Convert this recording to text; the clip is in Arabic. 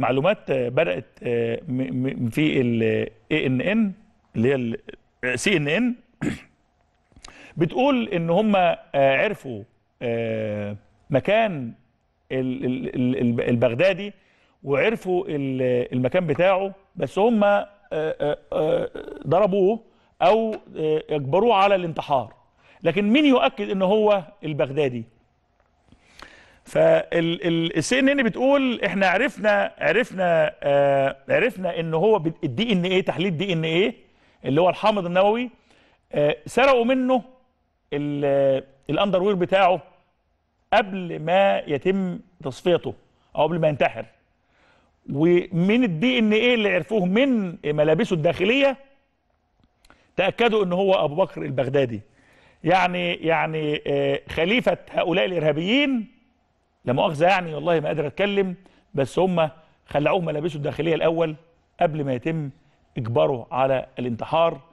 معلومات آه، بدات آه، في الاي ان آه، ان اللي هي سي ان ان بتقول ان هم عرفوا مكان البغدادي وعرفوا المكان بتاعه بس هم ضربوه او اجبروه على الانتحار لكن مين يؤكد ان هو البغدادي فالسي ان ان بتقول احنا عرفنا عرفنا آه عرفنا ان هو الدي ان ايه تحليل دي ان ايه اللي هو الحامض النووي آه سرقوا منه الاندروير بتاعه قبل ما يتم تصفيته او قبل ما ينتحر ومن الدي ان ايه اللي عرفوه من ملابسه الداخليه تاكدوا ان هو ابو بكر البغدادي يعني يعني آه خليفه هؤلاء الارهابيين لا مؤاخذه يعني والله ما قادر اتكلم بس هم خلعوه ملابسه الداخليه الاول قبل ما يتم اجباره على الانتحار